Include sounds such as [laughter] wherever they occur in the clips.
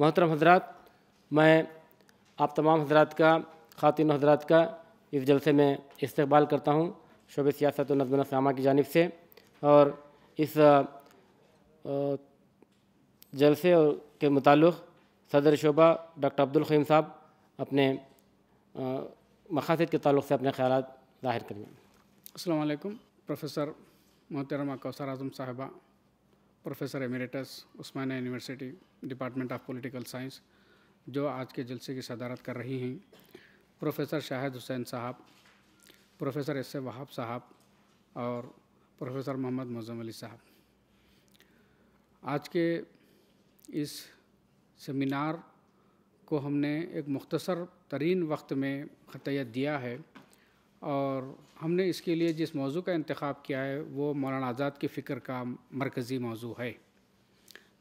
मोहतरम हजरात मैं आप तमाम हजरात का ख़ातिन हजरात का इस जलसे में इस्तबाल करता हूँ शोब सियासत नजमन सामा की जानब से और इस जलसे के मुतल सदर शोबा डॉक्टर अब्दुल साहब अपने मकासद के तल्ल से अपने ख्याल ज़ाहिर करें असलकम प्रोफेसर मोहतरमा कौसर आजम साहबा professor emeritus Osmania university department of political science जो आज के जलसे की सदारत कर रही हैं प्रोफेसर शाहिद हुसैन साहब प्रोफेसर एस ए वहाब साहब और प्रोफेसर मोहम्मद मोजम अली साहब आज के इस सेमिनार को हमने एक मुख्तसर तरीन वक्त में खतिया दिया है और हमने इसके लिए जिस मौजू का इंतखब किया है वो मौलाना आज़ाद की फ़िक्र का मरकज़ी मौजू है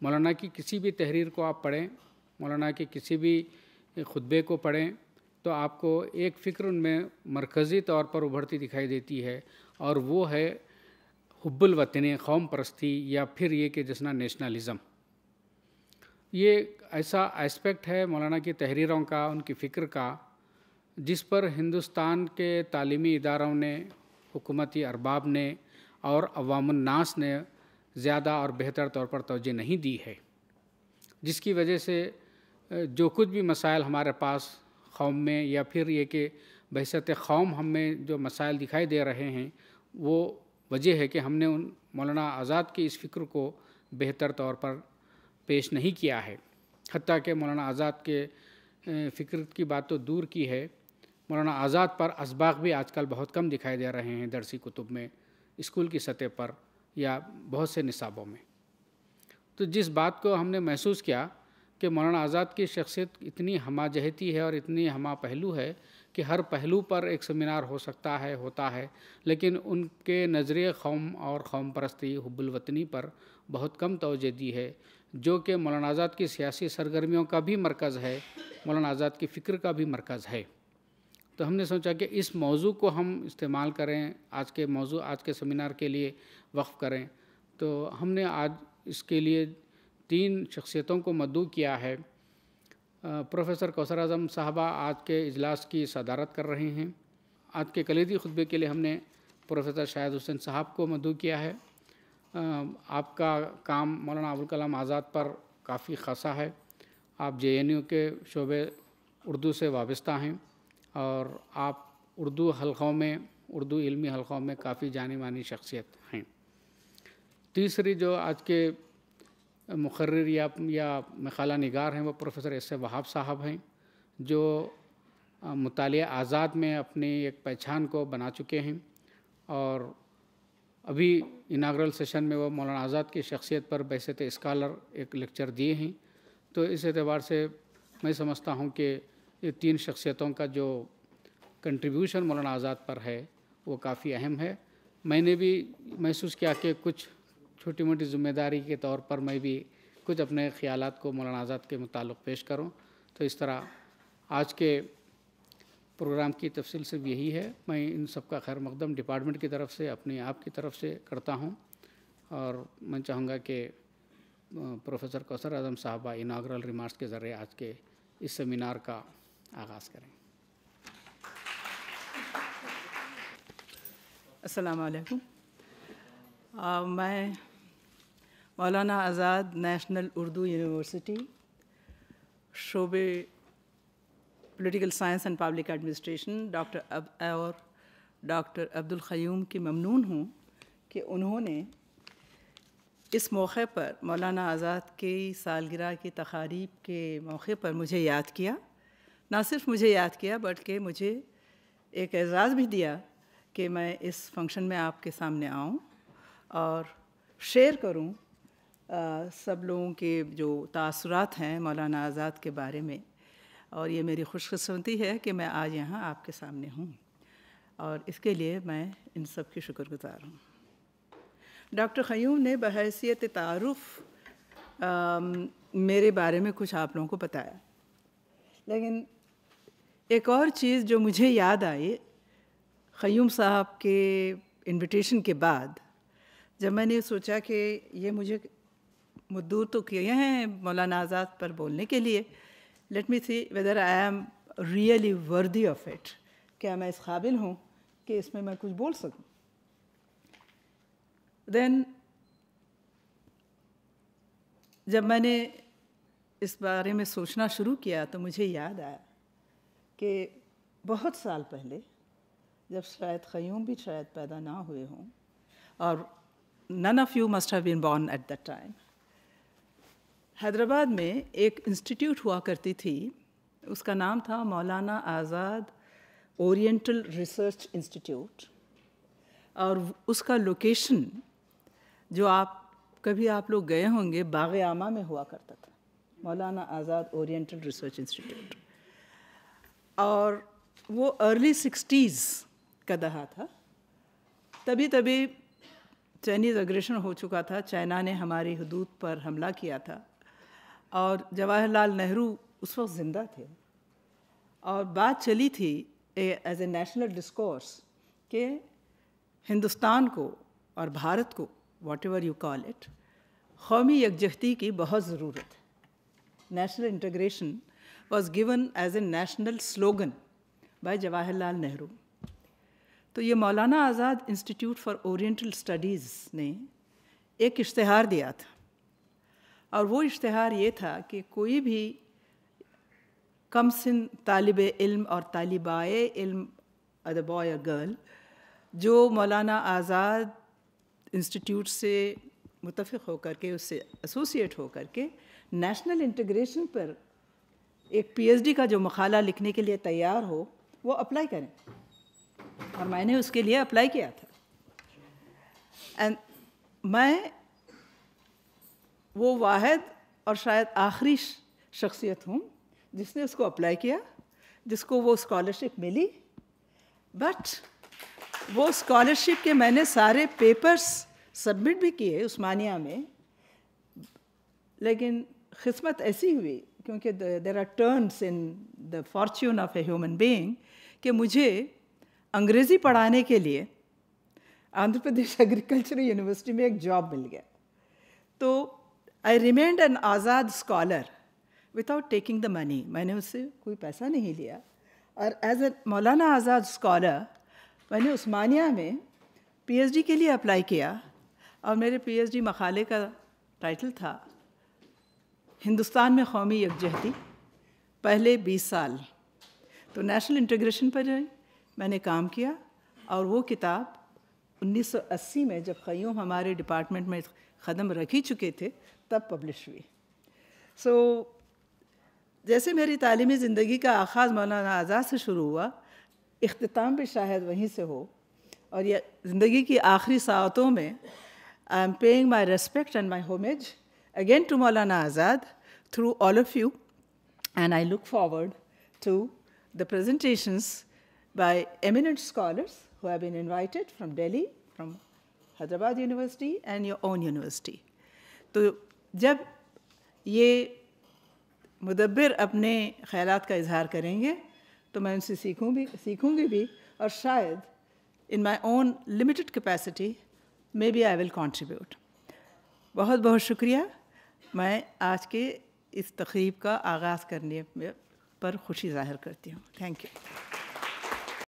मौलाना की किसी भी तहरीर को आप पढ़ें मौलाना के किसी भी खुतबे को पढ़ें तो आपको एक फ़िक्र उनमें मरकज़ी तौर पर उभरती दिखाई देती है और वो है हब्बुल वतन कौम परस्ती या फिर ये कि जिसना नेशनलिज़म ये ऐसा एस्पेक्ट है मौलाना की तहरीरों का उनकी फ़िक्र का जिस पर हिंदुस्तान के तालीमी इदारों ने हुकूमती अरबाब ने और अवामनास ने ज़्यादा और बेहतर तौर पर तोजह नहीं दी है जिसकी वजह से जो कुछ भी मसाइल हमारे पास कौम में या फिर ये कि बहसत कौम हमें जो मसाइल दिखाई दे रहे हैं वो वजह है कि हमने उन मौलाना आज़ाद की इस फ़िक्र को बेहतर तौर पर पेश नहीं किया है हती कि मौलाना आज़ाद के फ़िक्र की बात तो दूर की है मौलाना आज़ाद पर इसबाक भी आजकल बहुत कम दिखाई दे रहे हैं दरसी कुतुब में स्कूल की सतह पर या बहुत से निसाबों में तो जिस बात को हमने महसूस किया कि मौलाना आज़ाद की शख्सियत इतनी हमाजहती है और इतनी हमा पहलू है कि हर पहलू पर एक सेमिनार हो सकता है होता है लेकिन उनके नज़रिए कौम और कौम परस्ती हब्बुलवतनी पर बहुत कम तोजह दी है जो कि मौलाना आज़ाद की सियासी सरगर्मियों का भी मरकज़ है मौलाना आज़ाद की फ़िक्र का भी मरकज़ है तो हमने सोचा कि इस मौजू को हम इस्तेमाल करें आज के मौजू आज के सेमिनार के लिए वक्फ़ करें तो हमने आज इसके लिए तीन शख्सियतों को मदू किया है प्रोफेसर कौसर आजम साहबा आज के इजलास की सदारत कर रहे हैं आज के कलीदी खुतबे के लिए हमने प्रोफेसर शाहिद हुसैन साहब को मदू किया है आपका काम मौलाना अबुल कलाम आज़ाद पर काफ़ी खासा है आप जे एन यू के शोबे उर्दू से वाबस्ता हैं और आप उर्दू हलकों में उर्दू इल्मी हलकों में काफ़ी जानी मानी शख्सियत हैं तीसरी जो आज के मुखर या या मखाला निगार हैं वो प्रोफेसर एस ए वहाब साहब हैं जो मताल आज़ाद में अपनी एक पहचान को बना चुके हैं और अभी इनाग्रल सेशन में वो मौलाना आज़ाद की शख्सियत पर बैसे स्कॉलर एक लेक्चर दिए हैं तो इस एतबार से मैं समझता हूँ कि ये तीन शख्सियतों का जो कंट्रीब्यूशन मौलाना आज़ाद पर है वो काफ़ी अहम है मैंने भी महसूस किया कि कुछ छोटी मोटी जिम्मेदारी के तौर पर मैं भी कुछ अपने ख्याल को मौलाना आज़ाद के मुतालिक पेश करूँ तो इस तरह आज के प्रोग्राम की तफसील सिर्फ यही है मैं इन सब का खैर मकदम डिपार्टमेंट की तरफ से अपने आप की तरफ से करता हूँ और मैं चाहूँगा कि प्रोफेसर कौसर आजम साहबा इनाग्रल रिमार्क्स के ज़रिए आज के इस सेमिनार का आगाज़ करें वालेकुम मैं मौलाना आज़ाद नेशनल उर्दू यूनिवर्सिटी शोबे political science and public administration doctor अब और डॉक्टर अब्दुल ख़यूम की ममनून हूँ कि उन्होंने इस मौके पर मौलाना आज़ाद के सालगिरह की तकारीब के मौके पर मुझे याद किया ना सिर्फ मुझे याद किया बल्कि मुझे एक एजाज़ भी दिया कि मैं इस फंक्शन में आपके सामने आऊँ और शेयर करूँ सब लोगों के जो तासरात हैं मौलाना आज़ाद के बारे में और ये मेरी खुशकस्मती है कि मैं आज यहाँ आपके सामने हूँ और इसके लिए मैं इन सब की शुक्रगुजार हूँ डॉक्टर खयूम ने बहसीत तारफ़ मेरे बारे में कुछ आप लोगों को बताया लेकिन एक और चीज़ जो मुझे याद आई ख़यूम साहब के इनविटेशन के बाद जब मैंने सोचा कि ये मुझे मजदूर तो किए हैं मौलाना आज़ाद पर बोलने के लिए let me see whether I am really worthy of it क्या मैं इस काबिल हूँ कि इसमें मैं कुछ बोल सकूँ देन जब मैंने इस बारे में सोचना शुरू किया तो मुझे याद आया कि बहुत साल पहले जब शायद ख़यूम भी शायद पैदा ना हुए हों और none of you must have been born at that time Hyderabad में एक इंस्टीट्यूट हुआ करती थी उसका नाम था मौलाना आज़ाद ओरिएंटल रिसर्च इंस्टीट्यूट और उसका लोकेशन जो आप कभी आप लोग गए होंगे बाग आमा में हुआ करता था मौलाना आज़ाद ओरिएंटल रिसर्च इंस्टीट्यूट और वो अर्ली सिक्सटीज़ का दहा था तभी तभी चाइनीज़ अग्रेशन हो चुका था चाइना ने हमारी हदूद पर हमला किया था और जवाहरलाल नेहरू उस वक्त ज़िंदा थे और बात चली थी एज ए नेशनल डिस्कोर्स के हिंदुस्तान को और भारत को whatever you call it कौमी यकजहती की बहुत ज़रूरत है national integration was given as a national slogan by Jawaharlal Nehru तो ये Maulana Azad institute for oriental studies ने एक इश्तहार दिया था और वो इश्तहार ये था कि कोई भी कम सिन तालब इल्म और तालिबाए इल्म अ बॉय अ गर्ल जो मौलाना आज़ाद इंस्टीट्यूट से मुतफ़ होकर के उससे एसोसिएट होकर के नेशनल इंटीग्रेशन पर एक पीएचडी का जो मखाला लिखने के लिए तैयार हो वो अप्लाई करें और मैंने उसके लिए अप्लाई किया था एंड मैं वो वाहिद और शायद आखिरी शख्सियत हूँ जिसने उसको अप्लाई किया जिसको वो स्कॉलरशिप मिली बट वो स्कॉलरशिप के मैंने सारे पेपर्स सबमिट भी किए उस्मानिया में लेकिन खिस्मत ऐसी हुई क्योंकि there are turns in the fortune of a human being कि मुझे अंग्रेज़ी पढ़ाने के लिए आंध्र प्रदेश एग्रीकल्चर [laughs] यूनिवर्सिटी में एक जॉब मिल गया तो I remained an Azad scholar without taking the money मैंने उससे कोई पैसा नहीं लिया और एज ए मौलाना आज़ाद स्कॉलर मैंने उस्मानिया में पीएचडी के लिए अप्लाई किया और मेरे पीएचडी मखाले का टाइटल था हिंदुस्तान में कौमी यकजहती पहले 20 साल तो नेशनल इंटीग्रेशन पर मैंने काम किया और वो किताब 1980 में जब ख़यूम हमारे डिपार्टमेंट में ख़दम रख ही चुके थे तब पब्लिश हुई सो so, जैसे मेरी तालीमी ज़िंदगी का आगाज़ मौलाना आज़ाद से शुरू हुआ अख्ताम भी शायद वहीं से हो और यह ज़िंदगी की आखिरी सातों में I am paying my respect and my homage again to Maulana Azad through all of you, and I look forward to the presentations by eminent scholars who have been invited from Delhi, from Hyderabad university and your own university तो जब ये मुदब्बिर अपने ख्याल का इजहार करेंगे तो मैं उनसे सीखूँ भी सीखूँगी भी और शायद in my own limited capacity maybe I will contribute बहुत बहुत शुक्रिया मैं आज के इस तकरीब का आगाज़ करने पर खुशी ज़ाहिर करती हूँ थैंक यू